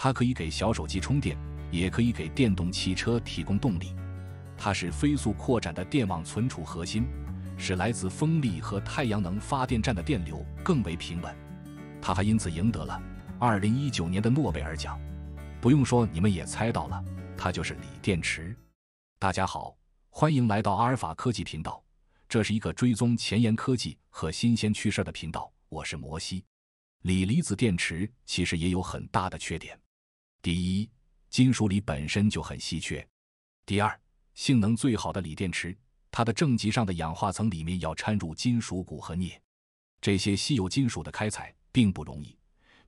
它可以给小手机充电，也可以给电动汽车提供动力。它是飞速扩展的电网存储核心，使来自风力和太阳能发电站的电流更为平稳。它还因此赢得了2019年的诺贝尔奖。不用说，你们也猜到了，它就是锂电池。大家好，欢迎来到阿尔法科技频道。这是一个追踪前沿科技和新鲜趣事的频道。我是摩西。锂离子电池其实也有很大的缺点。第一，金属锂本身就很稀缺。第二，性能最好的锂电池，它的正极上的氧化层里面要掺入金属钴和镍，这些稀有金属的开采并不容易。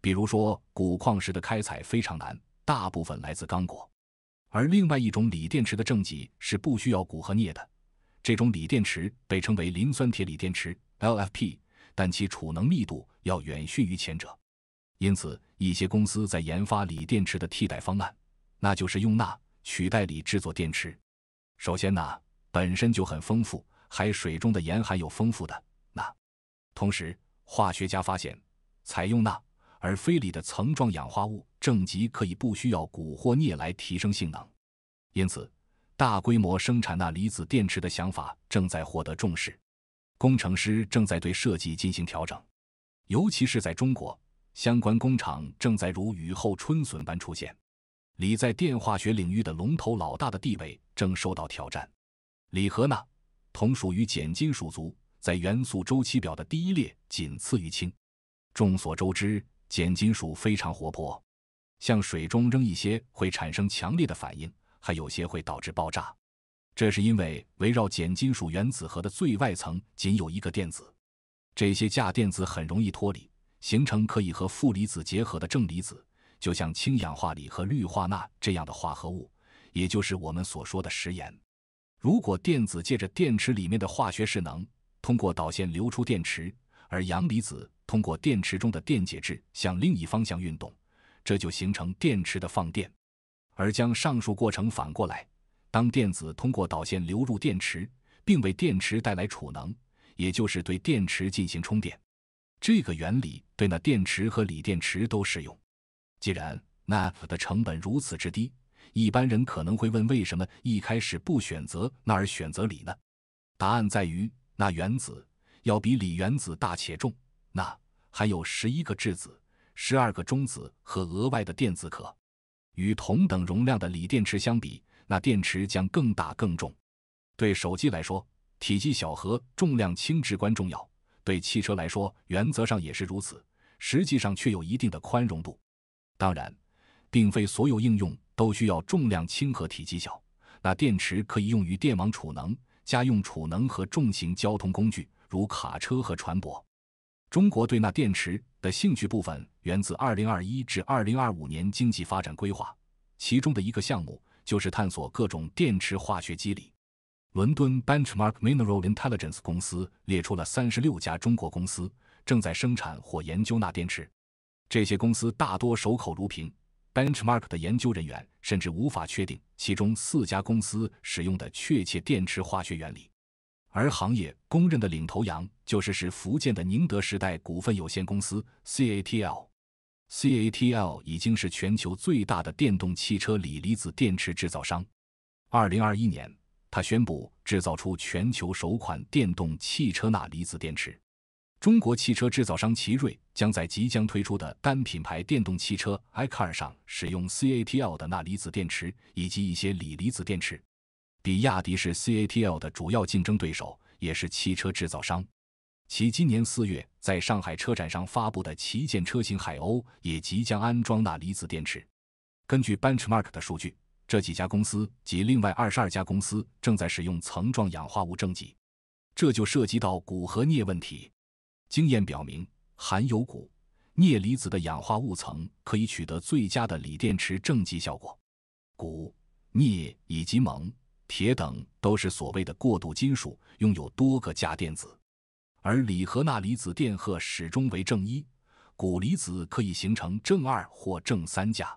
比如说，钴矿石的开采非常难，大部分来自刚果。而另外一种锂电池的正极是不需要钴和镍的，这种锂电池被称为磷酸铁锂电池 （LFP），但其储能密度要远逊于前者。因此，一些公司在研发锂电池的替代方案，那就是用钠取代锂制作电池。首先，钠本身就很丰富，海水中的盐含有丰富的钠。同时，化学家发现，采用钠而非锂的层状氧化物正极可以不需要钴或镍来提升性能。因此，大规模生产钠离子电池的想法正在获得重视。工程师正在对设计进行调整，尤其是在中国。相关工厂正在如雨后春笋般出现，锂在电化学领域的龙头老大的地位正受到挑战。锂和钠同属于碱金属族，在元素周期表的第一列，仅次于氢。众所周知，碱金属非常活泼，向水中扔一些会产生强烈的反应，还有些会导致爆炸。这是因为围绕碱金属原子核的最外层仅有一个电子，这些价电子很容易脱离。形成可以和负离子结合的正离子，就像氢氧化锂和氯化钠这样的化合物，也就是我们所说的食盐。如果电子借着电池里面的化学势能，通过导线流出电池，而阳离子通过电池中的电解质向另一方向运动，这就形成电池的放电。而将上述过程反过来，当电子通过导线流入电池，并为电池带来储能，也就是对电池进行充电。这个原理对那电池和锂电池都适用。既然钠的成本如此之低，一般人可能会问：为什么一开始不选择钠而选择锂呢？答案在于钠原子要比锂原子大且重，钠还有十一个质子、十二个中子和额外的电子壳。与同等容量的锂电池相比，那电池将更大更重。对手机来说，体积小和重量轻至关重要。对汽车来说，原则上也是如此，实际上却有一定的宽容度。当然，并非所有应用都需要重量轻和体积小。那电池可以用于电网储能、家用储能和重型交通工具，如卡车和船舶。中国对钠电池的兴趣部分源自2021至2025年经济发展规划，其中的一个项目就是探索各种电池化学机理。伦敦 Benchmark Mineral Intelligence 公司列出了三十六家中国公司正在生产或研究钠电池。这些公司大多守口如瓶，Benchmark 的研究人员甚至无法确定其中四家公司使用的确切电池化学原理。而行业公认的领头羊就是是福建的宁德时代股份有限公司 （CATL）。CATL 已经是全球最大的电动汽车锂离子电池制造商。二零二一年。他宣布制造出全球首款电动汽车钠离子电池。中国汽车制造商奇瑞将在即将推出的单品牌电动汽车 iCar 上使用 CATL 的钠离子电池以及一些锂离子电池。比亚迪是 CATL 的主要竞争对手，也是汽车制造商。其今年四月在上海车展上发布的旗舰车型海鸥也即将安装钠离子电池。根据 Benchmark 的数据。这几家公司及另外二十二家公司正在使用层状氧化物正极，这就涉及到钴和镍问题。经验表明，含有钴、镍离子的氧化物层可以取得最佳的锂电池正极效果。钴、镍以及锰、铁等都是所谓的过渡金属，拥有多个价电子，而锂和钠离子电荷始终为正一。钴离子可以形成正二或正三价。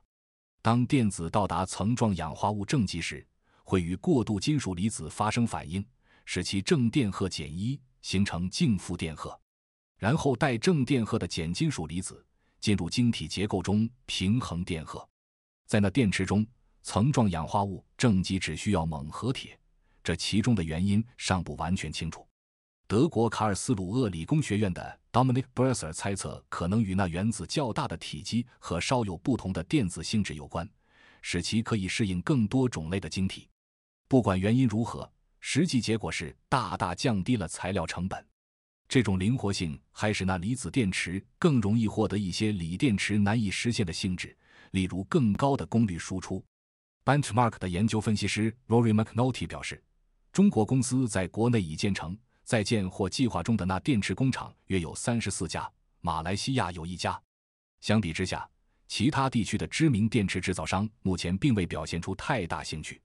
当电子到达层状氧化物正极时，会与过渡金属离子发生反应，使其正电荷减一，形成净负电荷。然后带正电荷的碱金属离子进入晶体结构中平衡电荷。在那电池中，层状氧化物正极只需要锰和铁，这其中的原因尚不完全清楚。德国卡尔斯鲁厄理工学院的 Dominic b e r s e r 猜测，可能与那原子较大的体积和稍有不同的电子性质有关，使其可以适应更多种类的晶体。不管原因如何，实际结果是大大降低了材料成本。这种灵活性还使那离子电池更容易获得一些锂电池难以实现的性质，例如更高的功率输出。Benchmark 的研究分析师 Rory McNulty 表示，中国公司在国内已建成。在建或计划中的那电池工厂约有三十四家，马来西亚有一家。相比之下，其他地区的知名电池制造商目前并未表现出太大兴趣。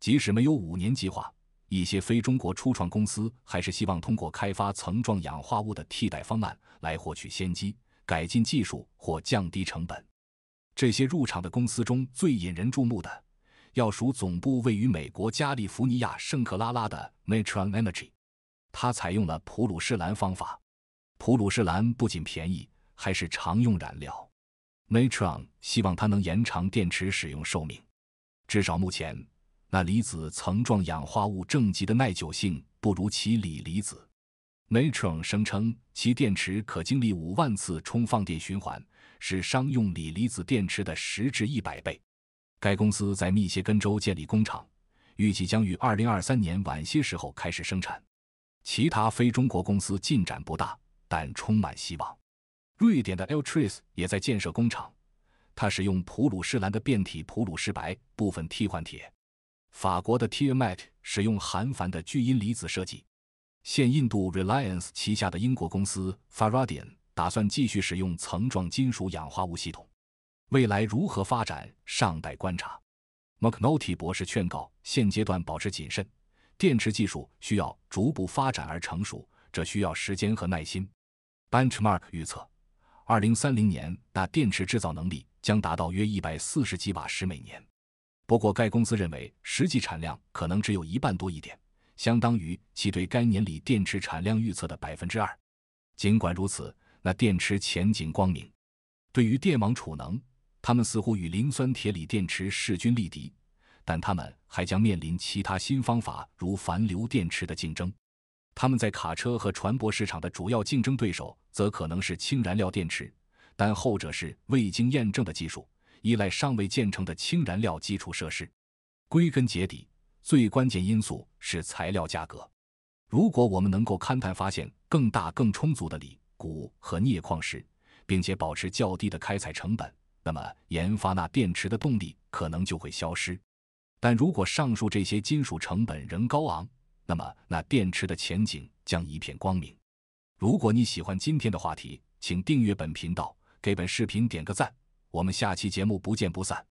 即使没有五年计划，一些非中国初创公司还是希望通过开发层状氧化物的替代方案来获取先机，改进技术或降低成本。这些入场的公司中最引人注目的，要数总部位于美国加利福尼亚圣克拉拉的 n a t r o n Energy。它采用了普鲁士蓝方法。普鲁士蓝不仅便宜，还是常用染料。Nitron 希望它能延长电池使用寿命。至少目前，钠离子层状氧化物正极的耐久性不如其锂离子。Nitron 声称其电池可经历五万次充放电循环，是商用锂离子电池的十至一百倍。该公司在密歇根州建立工厂，预计将于二零二三年晚些时候开始生产。其他非中国公司进展不大，但充满希望。瑞典的 Altris 也在建设工厂，它使用普鲁士蓝的变体普鲁士白部分替换铁。法国的 t m a t 使用含钒的聚阴离子设计。现印度 Reliance 旗下的英国公司 Faradion 打算继续使用层状金属氧化物系统。未来如何发展尚待观察。McNulty 博士劝告：现阶段保持谨慎。电池技术需要逐步发展而成熟，这需要时间和耐心。Benchmark 预测，二零三零年那电池制造能力将达到约一百四十几瓦时每年。不过，该公司认为实际产量可能只有一半多一点，相当于其对该年里电池产量预测的百分之二。尽管如此，那电池前景光明。对于电网储能，它们似乎与磷酸铁锂电池势均力敌。但他们还将面临其他新方法，如钒硫电池的竞争。他们在卡车和船舶市场的主要竞争对手则可能是氢燃料电池，但后者是未经验证的技术，依赖尚未建成的氢燃料基础设施。归根结底，最关键因素是材料价格。如果我们能够勘探发现更大、更充足的锂、钴和镍矿石，并且保持较低的开采成本，那么研发那电池的动力可能就会消失。但如果上述这些金属成本仍高昂，那么那电池的前景将一片光明。如果你喜欢今天的话题，请订阅本频道，给本视频点个赞，我们下期节目不见不散。